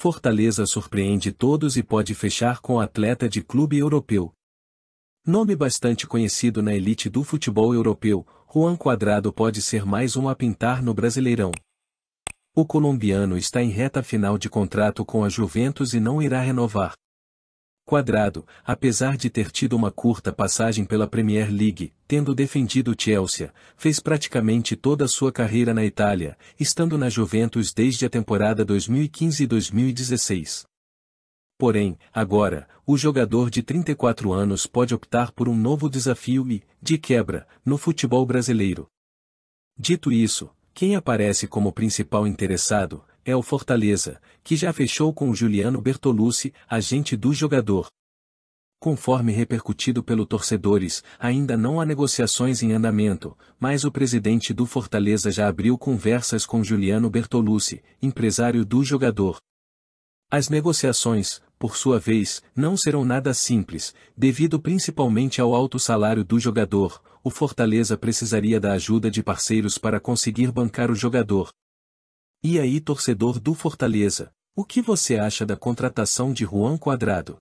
Fortaleza surpreende todos e pode fechar com atleta de clube europeu. Nome bastante conhecido na elite do futebol europeu, Juan Quadrado pode ser mais um a pintar no Brasileirão. O colombiano está em reta final de contrato com a Juventus e não irá renovar. Quadrado, apesar de ter tido uma curta passagem pela Premier League, tendo defendido o Chelsea, fez praticamente toda a sua carreira na Itália, estando na Juventus desde a temporada 2015-2016. Porém, agora, o jogador de 34 anos pode optar por um novo desafio e, de quebra, no futebol brasileiro. Dito isso, quem aparece como principal interessado, é o Fortaleza, que já fechou com Juliano Bertolucci, agente do jogador. Conforme repercutido pelos torcedores, ainda não há negociações em andamento, mas o presidente do Fortaleza já abriu conversas com Juliano Bertolucci, empresário do jogador. As negociações, por sua vez, não serão nada simples, devido principalmente ao alto salário do jogador, o Fortaleza precisaria da ajuda de parceiros para conseguir bancar o jogador. E aí torcedor do Fortaleza, o que você acha da contratação de Juan Quadrado?